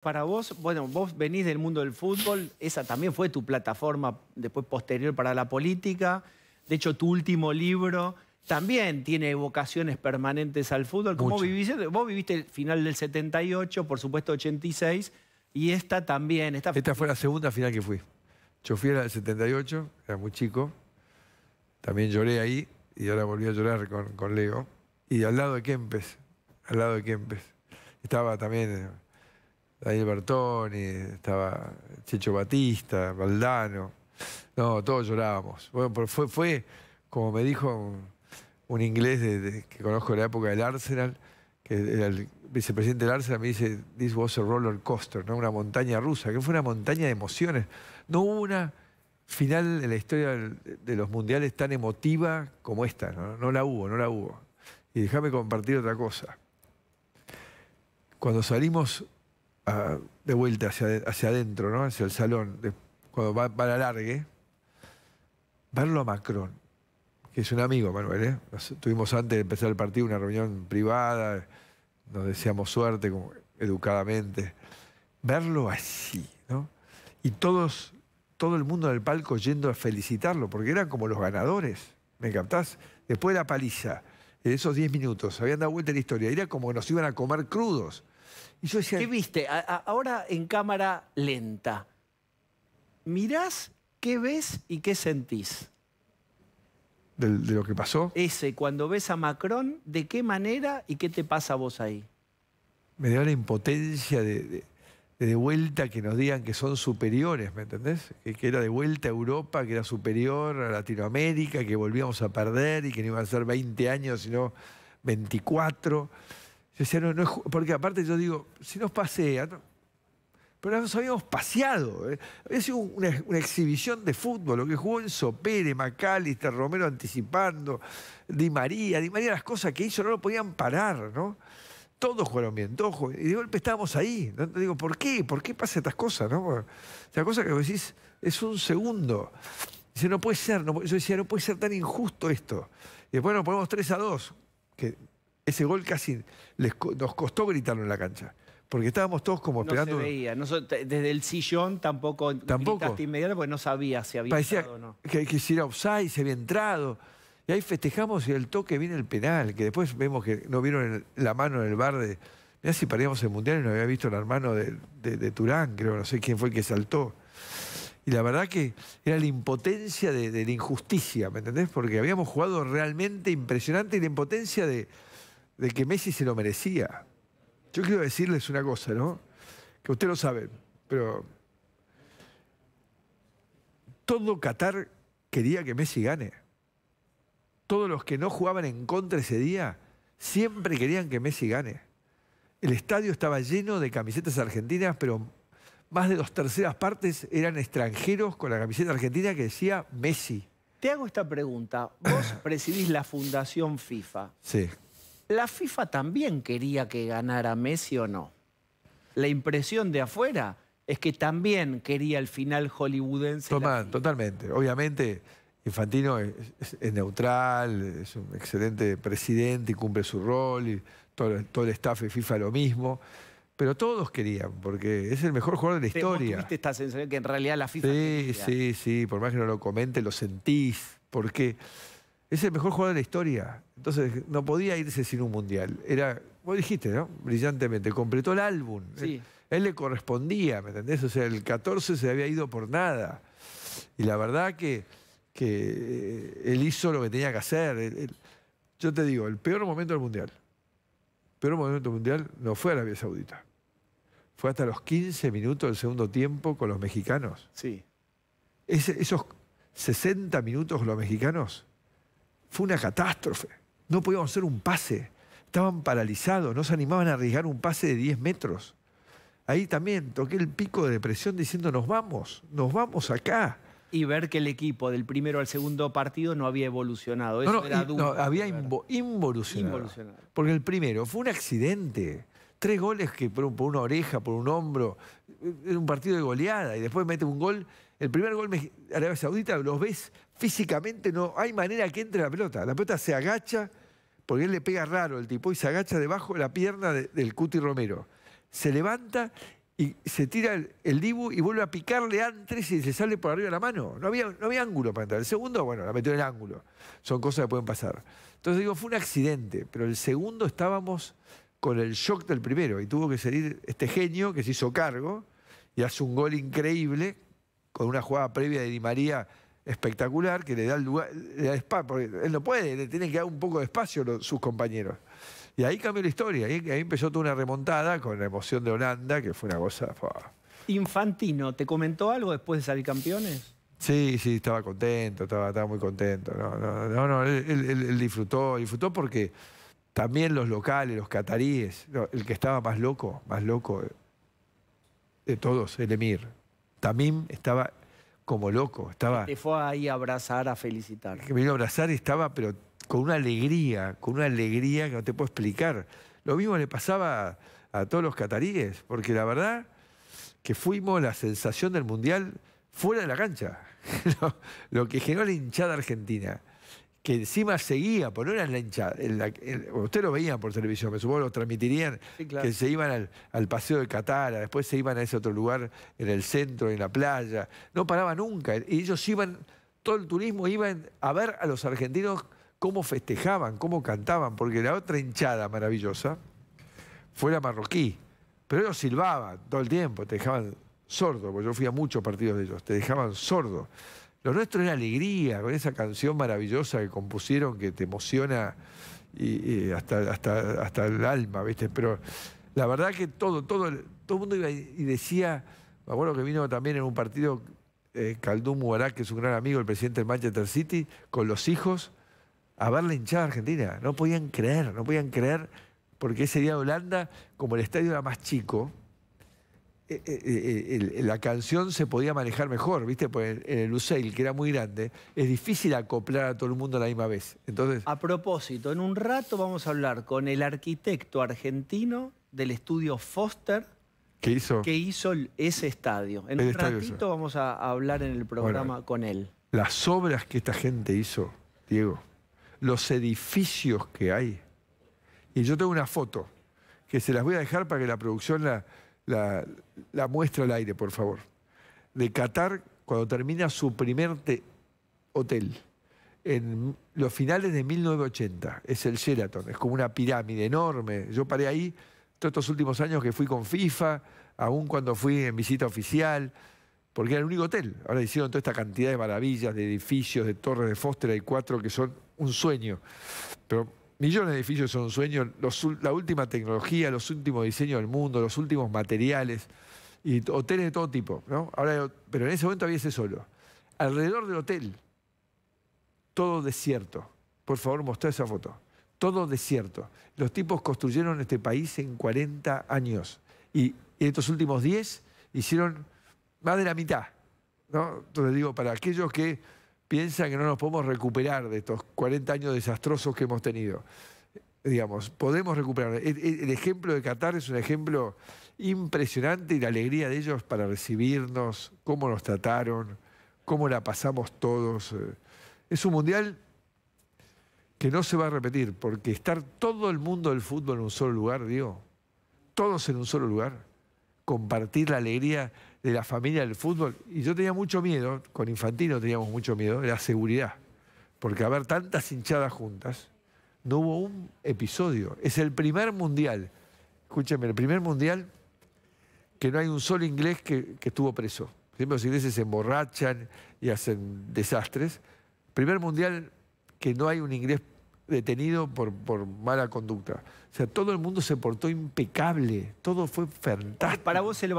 Para vos, bueno, vos venís del mundo del fútbol, esa también fue tu plataforma después posterior para la política. De hecho, tu último libro también tiene vocaciones permanentes al fútbol. ¿Cómo viviste? Vos viviste el final del 78, por supuesto 86, y esta también. Esta, esta fue la segunda final que fui. Yo fui a la del 78, era muy chico, también lloré ahí, y ahora volví a llorar con, con Leo. Y al lado de Kempes, al lado de Kempes, estaba también... Eh, Daniel Bertoni, estaba Checho Batista, Valdano. No, todos llorábamos. Bueno, pero fue, como me dijo un, inglés que conozco de la época del Arsenal, que el vicepresidente del Arsenal, me dice, this was a roller coaster, ¿no? una montaña rusa, que fue una montaña de emociones. No hubo una final en la historia de los mundiales tan emotiva como esta, no, no la hubo, no la hubo. Y déjame compartir otra cosa. Cuando salimos de vuelta hacia, hacia adentro, ¿no? hacia el salón, cuando va, la largue, verlo a Macron, que es un amigo, Manuel. ¿eh? tuvimos antes de empezar el partido una reunión privada, nos deseamos suerte educadamente. Verlo así, ¿no? Y todos, todo el mundo del palco yendo a felicitarlo, porque eran como los ganadores, ¿me captás? Después de la paliza, en esos 10 minutos, habían dado vuelta la historia, era como que nos iban a comer crudos. Y yo decía, ¿Qué viste? ahora en cámara lenta. Mirás qué ves y qué sentís. De, lo que pasó. Ese, cuando ves a Macron, ¿de qué manera y qué te pasa a vos ahí? Me dio la impotencia de, de, vuelta que nos digan que son superiores, ¿me entendés? Que, que, era de vuelta a Europa, que era superior a Latinoamérica, que volvíamos a perder y que no iban a ser 20 años, sino 24 no, porque aparte yo digo, si nos pasea, no, pero nos habíamos paseado. ¿eh? Había sido una, exhibición de fútbol, lo que jugó en Sopere, Macalister, Romero anticipando, Di María, Di María las cosas que hizo no lo podían parar, ¿no? Todos jugaron bien, todos Y de golpe estábamos ahí. ¿no? Digo, ¿por qué? ¿Por qué pasan estas cosas? ¿no? cosa que vos decís, es un segundo. Dice, no puede ser, no, yo decía, no puede ser tan injusto esto. Y después nos ponemos 3 a 2, que ese gol casi nos costó gritarlo en la cancha. Porque estábamos todos como esperando. No se veía. desde el sillón tampoco, ¿Tampoco? inmediato porque no sabía si había Parecía entrado o no. Que, que si era offside, si había entrado. Y ahí festejamos y el toque viene el penal, que después vemos que no vieron la mano en el bar de. Mirá si paríamos el mundial y no había visto el hermano de, Turán, creo, no sé quién fue el que saltó. Y la verdad que era la impotencia de la injusticia, ¿me entendés? Porque habíamos jugado realmente impresionante y la impotencia de, de que Messi se lo merecía. Yo quiero decirles una cosa, ¿no? Que usted lo sabe, pero todo Qatar quería que Messi gane. Todos los que no jugaban en contra ese día siempre querían que Messi gane. El estadio estaba lleno de camisetas argentinas, pero más de dos terceras partes eran extranjeros con la camiseta argentina que decía Messi. Te hago esta pregunta. Vos presidís la Fundación FIFA. Sí. La FIFA también quería que ganara Messi o no. La impresión de afuera es que también quería el final hollywoodense. totalmente. Obviamente, Infantino es, neutral, es un excelente presidente y cumple su rol, y todo, el staff de FIFA lo mismo. Pero todos querían, porque es el mejor jugador de la historia. ¿Viste esta sensación que en realidad la FIFA. Sí, sí, sí, por más que no lo comente, lo sentís. Porque es el mejor jugador de la historia. Entonces, no podía irse sin un mundial. Era, vos dijiste, ¿no? Brillantemente. Completó el álbum. Sí. Él, le correspondía, ¿me entendés? O sea, el 14 se había ido por nada. Y la verdad que, que eh, él hizo lo que tenía que hacer. yo te digo, el peor momento del mundial. El peor momento del mundial no fue Arabia Saudita. Fue hasta los 15 minutos del segundo tiempo con los mexicanos. Sí. esos 60 minutos los mexicanos fue una catástrofe. No podíamos hacer un pase. Estaban paralizados, no se animaban a arriesgar un pase de 10 metros. Ahí también toqué el pico de depresión diciendo, nos vamos, nos vamos acá. Y ver que el equipo del primero al segundo partido no había evolucionado. Eso no, había involucionado. Porque el primero fue un accidente. Tres goles que por, una oreja, por un hombro. Era un partido de goleada. Y después mete un gol. El primer gol Arabia Saudita los ves físicamente no hay manera que entre la pelota. La pelota se agacha, porque él le pega raro el tipo, y se agacha debajo de la pierna del Cuti Romero. Se levanta y se tira el, dibu y vuelve a picarle antes y se sale por arriba de la mano. No había, no había ángulo para entrar. El segundo, bueno, la metió en el ángulo. Son cosas que pueden pasar. Entonces digo, fue un accidente, pero el segundo estábamos con el shock del primero y tuvo que salir este genio que se hizo cargo y hace un gol increíble con una jugada previa de Di María espectacular que le da, el lugar, porque él no puede, le tiene que dar un poco de espacio a sus compañeros. Y ahí cambió la historia, ahí, empezó toda una remontada con la emoción de Holanda, que fue una cosa... Infantino, ¿te comentó algo después de salir campeones? Sí, sí, estaba contento, estaba, muy contento. No, no, él, disfrutó, disfrutó porque también los locales, los cataríes, el que estaba más loco, más loco eh, de todos, el Emir. También estaba como loco. Estaba, te fue ahí a abrazar, a felicitar. Que me vino a abrazar y estaba, pero con una alegría, con una alegría que no te puedo explicar. Lo mismo le pasaba a, todos los cataríes, porque la verdad que fuimos la sensación del Mundial fuera de la cancha, lo que generó la hinchada argentina que encima seguía, porque no eran la hinchada. usted lo veían por televisión, me supongo lo transmitirían, que se iban al, Paseo de Catara, después se iban a ese otro lugar en el centro, en la playa. No paraba nunca. Y ellos iban, todo el turismo iban a ver a los argentinos cómo festejaban, cómo cantaban, porque la otra hinchada maravillosa fue la marroquí. Pero ellos silbaban todo el tiempo, te dejaban sordo, porque yo fui a muchos partidos de ellos, te dejaban sordo. Lo nuestro era alegría, con esa canción maravillosa que compusieron que te emociona y, hasta, hasta, hasta el alma, ¿viste? Pero la verdad que todo, todo, todo el mundo iba y decía, me acuerdo que vino también en un partido eh, Caldú Caldún que es un gran amigo, el presidente del Manchester City, con los hijos, a ver la hinchada argentina. No podían creer, no podían creer, porque ese día Holanda, como el estadio era más chico, eh, eh, eh, la canción se podía manejar mejor, ¿viste? Porque en el Usail, que era muy grande, es difícil acoplar a todo el mundo a la misma vez. Entonces... A propósito, en un rato vamos a hablar con el arquitecto argentino del estudio Foster. hizo? Que hizo ese estadio. En un ratito vamos a, hablar en el programa con él. Las obras que esta gente hizo, Diego, los edificios que hay. Y yo tengo una foto que se las voy a dejar para que la producción la, la, la muestra al aire, por favor, de Qatar cuando termina su primer hotel en los finales de 1980. Es el Sheraton, es como una pirámide enorme. Yo paré ahí todos estos últimos años que fui con FIFA, aún cuando fui en visita oficial, porque era el único hotel. Ahora hicieron toda esta cantidad de maravillas, de edificios, de torres de Foster, hay cuatro que son un sueño. Pero millones de edificios son sueños, la última tecnología, los últimos diseños del mundo, los últimos materiales, y hoteles de todo tipo, ¿no? Ahora, pero en ese momento había ese solo. Alrededor del hotel, todo desierto. Por favor, mostré esa foto. Todo desierto. Los tipos construyeron este país en 40 años. Y estos últimos 10 hicieron más de la mitad. ¿no? Entonces digo, para aquellos que piensa que no nos podemos recuperar de estos 40 años desastrosos que hemos tenido. Digamos, podemos recuperar. El, ejemplo de Qatar es un ejemplo impresionante y la alegría de ellos para recibirnos, cómo nos trataron, cómo la pasamos todos. Eh, es un mundial que no se va a repetir, porque estar todo el mundo del fútbol en un solo lugar, digo, todos en un solo lugar, compartir la alegría de la familia del fútbol. Y yo tenía mucho miedo, con Infantino teníamos mucho miedo, de la seguridad. Porque haber tantas hinchadas juntas, no hubo un episodio. Es el primer mundial, escúcheme, el primer mundial que no hay un solo inglés que, estuvo preso. Siempre los ingleses se emborrachan y hacen desastres. Primer mundial que no hay un inglés detenido por, por, mala conducta. O sea, todo el mundo se portó impecable, todo fue fantástico. Para vos el